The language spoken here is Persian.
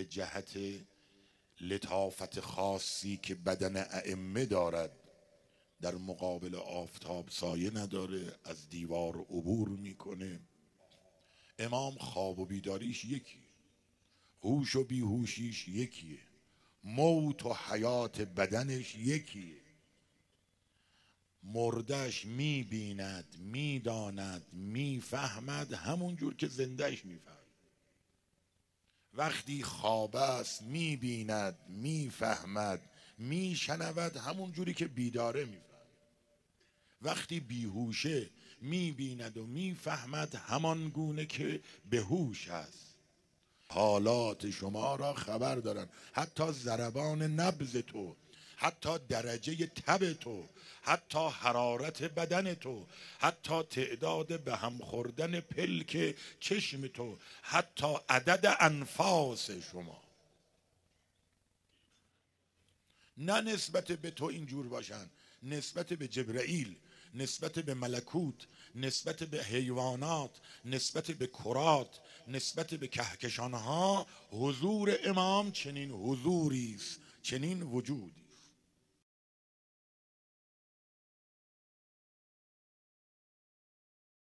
به جهت لطافت خاصی که بدن ائمه دارد در مقابل آفتاب سایه نداره از دیوار عبور میکنه امام خواب و بیداریش یکی هوش و بیهوشیش یکیه موت و حیات بدنش یکیه مردش میبیند میداند میفهمد همونجور که زندهش میفهمد وقتی خواب است میبیند میفهمد میشنود همون جوری که بیداره میفهمد وقتی بیهوشه میبیند و میفهمد همان گونه که بهوش است حالات شما را خبر دارن حتی ضربان نبز تو حتی درجه تب تو حتی حرارت بدن تو حتی تعداد به هم خوردن پلک چشم تو حتی عدد انفاس شما نه نسبت به تو اینجور باشن نسبت به جبرئیل نسبت به ملکوت نسبت به حیوانات نسبت به کرات نسبت به کهکشانها حضور امام چنین حضوری است چنین وجودی